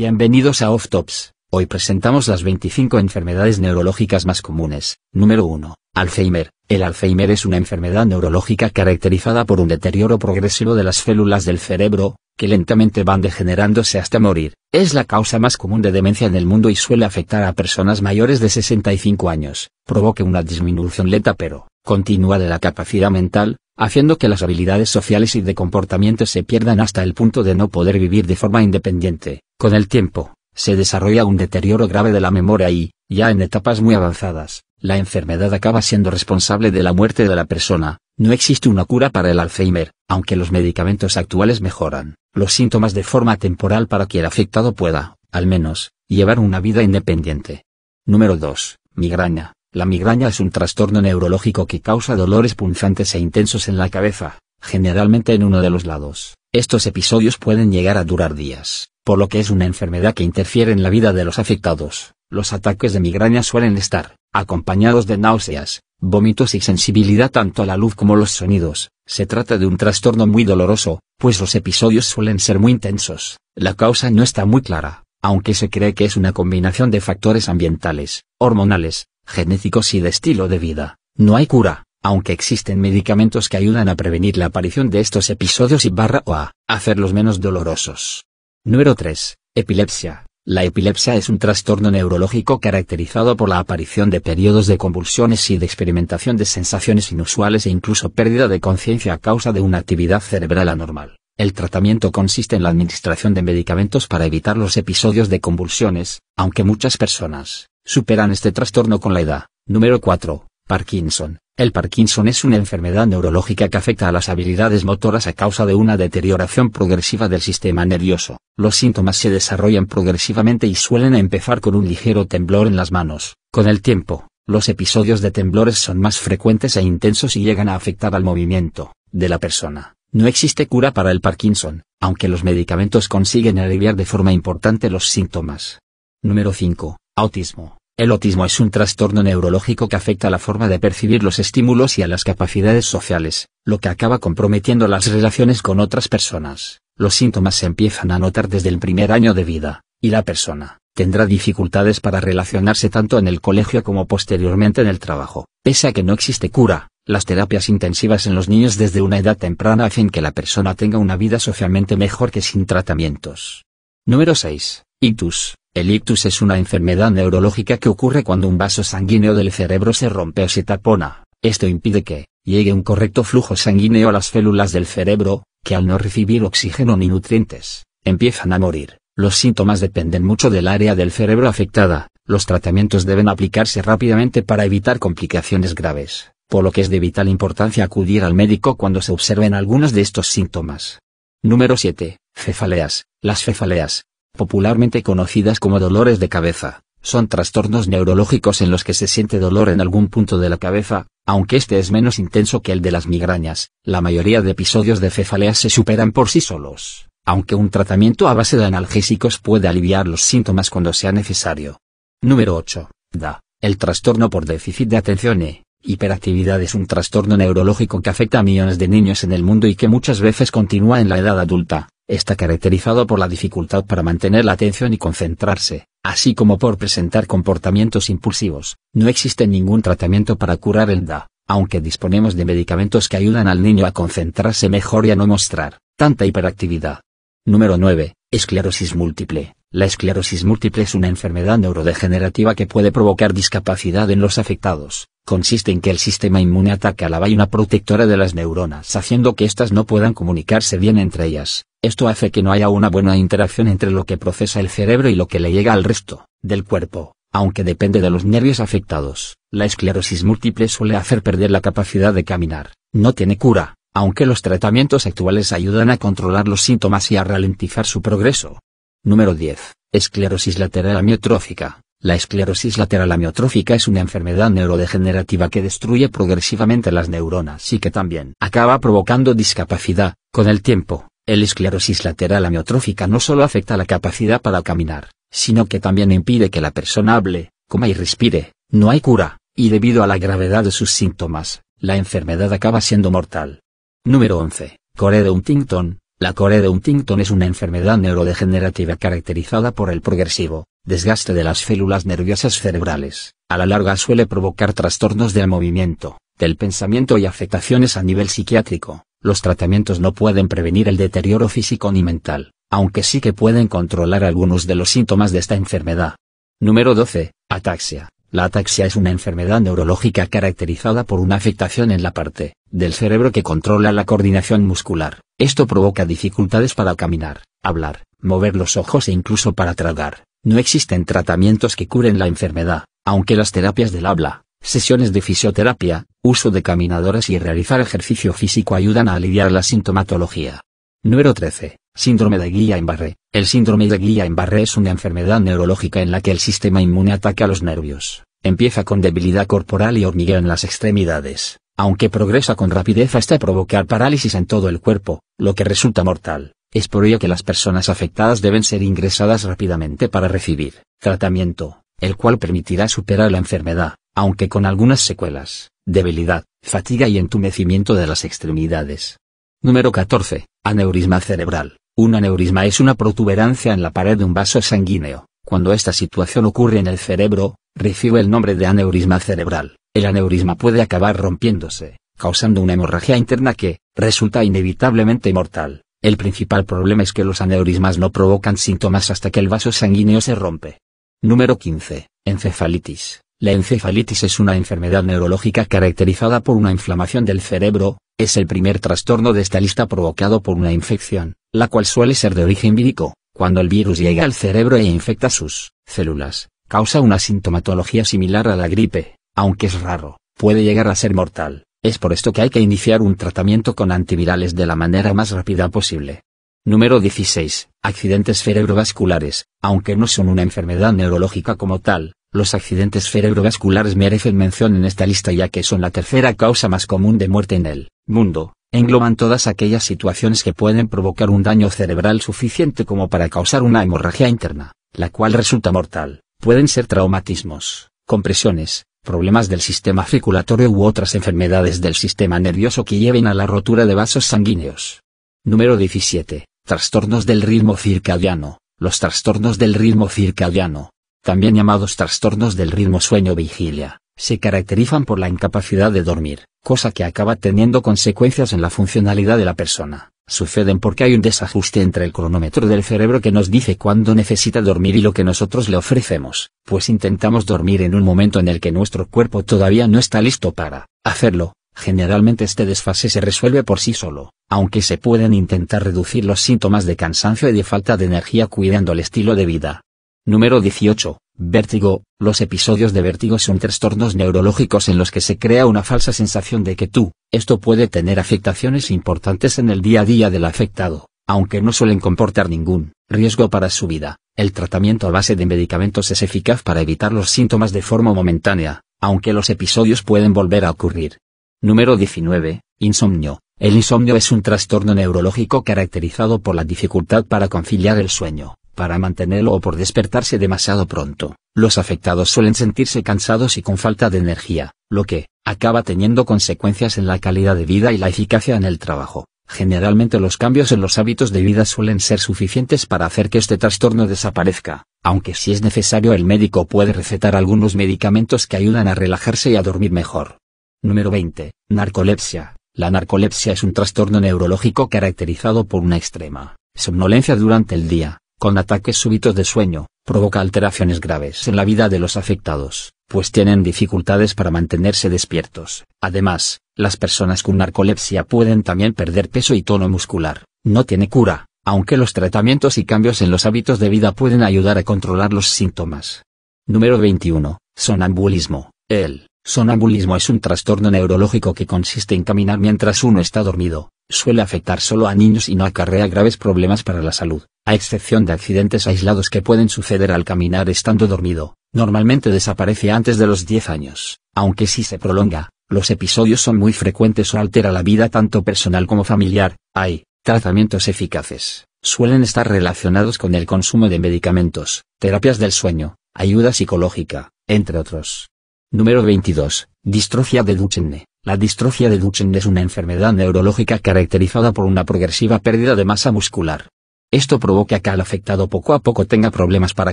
Bienvenidos a Off Tops. Hoy presentamos las 25 enfermedades neurológicas más comunes. Número 1. Alzheimer. El Alzheimer es una enfermedad neurológica caracterizada por un deterioro progresivo de las células del cerebro, que lentamente van degenerándose hasta morir. Es la causa más común de demencia en el mundo y suele afectar a personas mayores de 65 años. Provoca una disminución lenta pero continua de la capacidad mental, haciendo que las habilidades sociales y de comportamiento se pierdan hasta el punto de no poder vivir de forma independiente. Con el tiempo, se desarrolla un deterioro grave de la memoria y, ya en etapas muy avanzadas, la enfermedad acaba siendo responsable de la muerte de la persona. No existe una cura para el Alzheimer, aunque los medicamentos actuales mejoran los síntomas de forma temporal para que el afectado pueda, al menos, llevar una vida independiente. Número 2. Migraña. La migraña es un trastorno neurológico que causa dolores punzantes e intensos en la cabeza, generalmente en uno de los lados. Estos episodios pueden llegar a durar días, por lo que es una enfermedad que interfiere en la vida de los afectados. Los ataques de migraña suelen estar acompañados de náuseas, vómitos y sensibilidad tanto a la luz como a los sonidos. Se trata de un trastorno muy doloroso, pues los episodios suelen ser muy intensos. La causa no está muy clara, aunque se cree que es una combinación de factores ambientales, hormonales, genéticos y de estilo de vida. No hay cura, aunque existen medicamentos que ayudan a prevenir la aparición de estos episodios y barra o a hacerlos menos dolorosos. Número 3. Epilepsia. La epilepsia es un trastorno neurológico caracterizado por la aparición de periodos de convulsiones y de experimentación de sensaciones inusuales e incluso pérdida de conciencia a causa de una actividad cerebral anormal. El tratamiento consiste en la administración de medicamentos para evitar los episodios de convulsiones, aunque muchas personas superan este trastorno con la edad. Número 4. Parkinson. El Parkinson es una enfermedad neurológica que afecta a las habilidades motoras a causa de una deterioración progresiva del sistema nervioso. Los síntomas se desarrollan progresivamente y suelen empezar con un ligero temblor en las manos. Con el tiempo, los episodios de temblores son más frecuentes e intensos y llegan a afectar al movimiento de la persona. No existe cura para el Parkinson, aunque los medicamentos consiguen aliviar de forma importante los síntomas. Número 5. Autismo. El autismo es un trastorno neurológico que afecta a la forma de percibir los estímulos y a las capacidades sociales, lo que acaba comprometiendo las relaciones con otras personas. Los síntomas se empiezan a notar desde el primer año de vida, y la persona tendrá dificultades para relacionarse tanto en el colegio como posteriormente en el trabajo. Pese a que no existe cura, las terapias intensivas en los niños desde una edad temprana hacen que la persona tenga una vida socialmente mejor que sin tratamientos. Número 6. Ictus. El ictus es una enfermedad neurológica que ocurre cuando un vaso sanguíneo del cerebro se rompe o se tapona. Esto impide que llegue un correcto flujo sanguíneo a las células del cerebro, que al no recibir oxígeno ni nutrientes, empiezan a morir. Los síntomas dependen mucho del área del cerebro afectada, los tratamientos deben aplicarse rápidamente para evitar complicaciones graves, por lo que es de vital importancia acudir al médico cuando se observen algunos de estos síntomas. Número 7. Cefaleas. Las cefaleas, popularmente conocidas como dolores de cabeza, son trastornos neurológicos en los que se siente dolor en algún punto de la cabeza, aunque este es menos intenso que el de las migrañas. La mayoría de episodios de cefaleas se superan por sí solos, aunque un tratamiento a base de analgésicos puede aliviar los síntomas cuando sea necesario. Número 8. DA. El trastorno por déficit de atención e hiperactividad es un trastorno neurológico que afecta a millones de niños en el mundo y que muchas veces continúa en la edad adulta está caracterizado por la dificultad para mantener la atención y concentrarse, así como por presentar comportamientos impulsivos. No existe ningún tratamiento para curar el DA, aunque disponemos de medicamentos que ayudan al niño a concentrarse mejor y a no mostrar tanta hiperactividad. Número 9. Esclerosis múltiple. La esclerosis múltiple es una enfermedad neurodegenerativa que puede provocar discapacidad en los afectados. Consiste en que el sistema inmune ataca la vaina protectora de las neuronas haciendo que éstas no puedan comunicarse bien entre ellas. Esto hace que no haya una buena interacción entre lo que procesa el cerebro y lo que le llega al resto del cuerpo, aunque depende de los nervios afectados. La esclerosis múltiple suele hacer perder la capacidad de caminar. No tiene cura, aunque los tratamientos actuales ayudan a controlar los síntomas y a ralentizar su progreso. Número 10. Esclerosis lateral amiotrófica. La esclerosis lateral amiotrófica es una enfermedad neurodegenerativa que destruye progresivamente las neuronas y que también acaba provocando discapacidad, con el tiempo. El esclerosis lateral amiotrófica no solo afecta la capacidad para caminar, sino que también impide que la persona hable, coma y respire. No hay cura, y debido a la gravedad de sus síntomas, la enfermedad acaba siendo mortal. Número 11. Core de Huntington. La core de Huntington es una enfermedad neurodegenerativa caracterizada por el progresivo desgaste de las células nerviosas cerebrales. A la larga suele provocar trastornos del movimiento, del pensamiento y afectaciones a nivel psiquiátrico. Los tratamientos no pueden prevenir el deterioro físico ni mental, aunque sí que pueden controlar algunos de los síntomas de esta enfermedad. Número 12. Ataxia. La ataxia es una enfermedad neurológica caracterizada por una afectación en la parte del cerebro que controla la coordinación muscular. Esto provoca dificultades para caminar, hablar, mover los ojos e incluso para tragar. No existen tratamientos que curen la enfermedad, aunque las terapias del habla, Sesiones de fisioterapia, uso de caminadoras y realizar ejercicio físico ayudan a aliviar la sintomatología. Número 13. Síndrome de Guillain-Barré. El síndrome de Guillain-Barré es una enfermedad neurológica en la que el sistema inmune ataca a los nervios. Empieza con debilidad corporal y hormigueo en las extremidades, aunque progresa con rapidez hasta provocar parálisis en todo el cuerpo, lo que resulta mortal. Es por ello que las personas afectadas deben ser ingresadas rápidamente para recibir tratamiento, el cual permitirá superar la enfermedad aunque con algunas secuelas, debilidad, fatiga y entumecimiento de las extremidades. Número 14. Aneurisma cerebral. Un aneurisma es una protuberancia en la pared de un vaso sanguíneo. Cuando esta situación ocurre en el cerebro, recibe el nombre de aneurisma cerebral. El aneurisma puede acabar rompiéndose, causando una hemorragia interna que, resulta inevitablemente mortal. El principal problema es que los aneurismas no provocan síntomas hasta que el vaso sanguíneo se rompe. Número 15. Encefalitis. La encefalitis es una enfermedad neurológica caracterizada por una inflamación del cerebro, es el primer trastorno de esta lista provocado por una infección, la cual suele ser de origen vírico, cuando el virus llega al cerebro e infecta sus células, causa una sintomatología similar a la gripe, aunque es raro, puede llegar a ser mortal, es por esto que hay que iniciar un tratamiento con antivirales de la manera más rápida posible. Número 16. Accidentes cerebrovasculares, aunque no son una enfermedad neurológica como tal, los accidentes cerebrovasculares merecen mención en esta lista ya que son la tercera causa más común de muerte en el mundo, engloban todas aquellas situaciones que pueden provocar un daño cerebral suficiente como para causar una hemorragia interna, la cual resulta mortal. Pueden ser traumatismos, compresiones, problemas del sistema circulatorio u otras enfermedades del sistema nervioso que lleven a la rotura de vasos sanguíneos. Número 17. Trastornos del ritmo circadiano. Los trastornos del ritmo circadiano, también llamados trastornos del ritmo sueño-vigilia, se caracterizan por la incapacidad de dormir, cosa que acaba teniendo consecuencias en la funcionalidad de la persona. Suceden porque hay un desajuste entre el cronómetro del cerebro que nos dice cuándo necesita dormir y lo que nosotros le ofrecemos, pues intentamos dormir en un momento en el que nuestro cuerpo todavía no está listo para hacerlo. Generalmente este desfase se resuelve por sí solo, aunque se pueden intentar reducir los síntomas de cansancio y de falta de energía cuidando el estilo de vida. Número 18. Vértigo. Los episodios de vértigo son trastornos neurológicos en los que se crea una falsa sensación de que tú, esto puede tener afectaciones importantes en el día a día del afectado, aunque no suelen comportar ningún riesgo para su vida. El tratamiento a base de medicamentos es eficaz para evitar los síntomas de forma momentánea, aunque los episodios pueden volver a ocurrir. Número 19. Insomnio. El insomnio es un trastorno neurológico caracterizado por la dificultad para conciliar el sueño. Para mantenerlo o por despertarse demasiado pronto, los afectados suelen sentirse cansados y con falta de energía, lo que, acaba teniendo consecuencias en la calidad de vida y la eficacia en el trabajo. Generalmente los cambios en los hábitos de vida suelen ser suficientes para hacer que este trastorno desaparezca, aunque si es necesario el médico puede recetar algunos medicamentos que ayudan a relajarse y a dormir mejor. Número 20. Narcolepsia. La narcolepsia es un trastorno neurológico caracterizado por una extrema somnolencia durante el día, con ataques súbitos de sueño, provoca alteraciones graves en la vida de los afectados, pues tienen dificultades para mantenerse despiertos. Además, las personas con narcolepsia pueden también perder peso y tono muscular. No tiene cura, aunque los tratamientos y cambios en los hábitos de vida pueden ayudar a controlar los síntomas. Número 21. Sonambulismo. El Sonambulismo es un trastorno neurológico que consiste en caminar mientras uno está dormido. Suele afectar solo a niños y no acarrea graves problemas para la salud, a excepción de accidentes aislados que pueden suceder al caminar estando dormido. Normalmente desaparece antes de los 10 años, aunque si se prolonga, los episodios son muy frecuentes o altera la vida tanto personal como familiar. Hay tratamientos eficaces. Suelen estar relacionados con el consumo de medicamentos, terapias del sueño, ayuda psicológica, entre otros. Número 22. Distrofia de Duchenne. La distrofia de Duchenne es una enfermedad neurológica caracterizada por una progresiva pérdida de masa muscular. Esto provoca que al afectado poco a poco tenga problemas para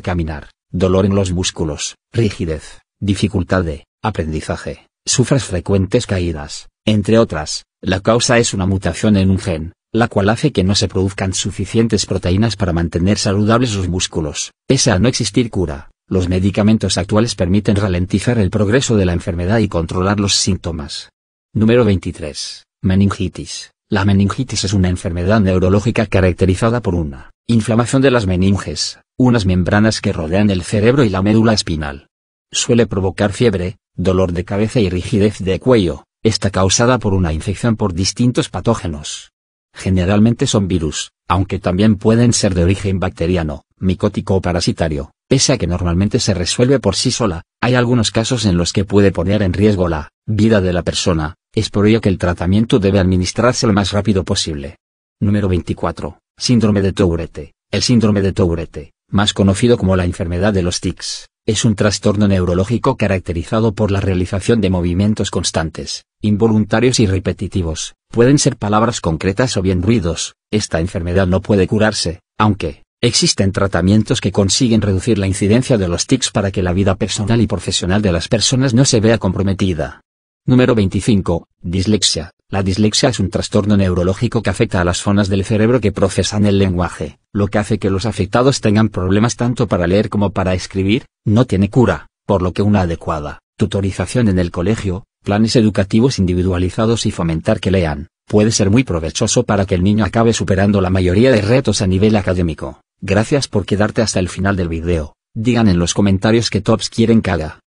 caminar, dolor en los músculos, rigidez, dificultad de aprendizaje, sufras frecuentes caídas, entre otras. La causa es una mutación en un gen, la cual hace que no se produzcan suficientes proteínas para mantener saludables los músculos, pese a no existir cura. Los medicamentos actuales permiten ralentizar el progreso de la enfermedad y controlar los síntomas. Número 23. Meningitis. La meningitis es una enfermedad neurológica caracterizada por una inflamación de las meninges, unas membranas que rodean el cerebro y la médula espinal. Suele provocar fiebre, dolor de cabeza y rigidez de cuello, está causada por una infección por distintos patógenos. Generalmente son virus, aunque también pueden ser de origen bacteriano, micótico o parasitario. Pese a que normalmente se resuelve por sí sola, hay algunos casos en los que puede poner en riesgo la vida de la persona, es por ello que el tratamiento debe administrarse lo más rápido posible. Número 24. Síndrome de Tourette. El síndrome de Tourette, más conocido como la enfermedad de los tics, es un trastorno neurológico caracterizado por la realización de movimientos constantes, involuntarios y repetitivos. Pueden ser palabras concretas o bien ruidos. Esta enfermedad no puede curarse, aunque Existen tratamientos que consiguen reducir la incidencia de los tics para que la vida personal y profesional de las personas no se vea comprometida. Número 25. Dislexia. La dislexia es un trastorno neurológico que afecta a las zonas del cerebro que procesan el lenguaje, lo que hace que los afectados tengan problemas tanto para leer como para escribir, no tiene cura, por lo que una adecuada tutorización en el colegio, planes educativos individualizados y fomentar que lean, puede ser muy provechoso para que el niño acabe superando la mayoría de retos a nivel académico. Gracias por quedarte hasta el final del video, digan en los comentarios que tops quieren que haga.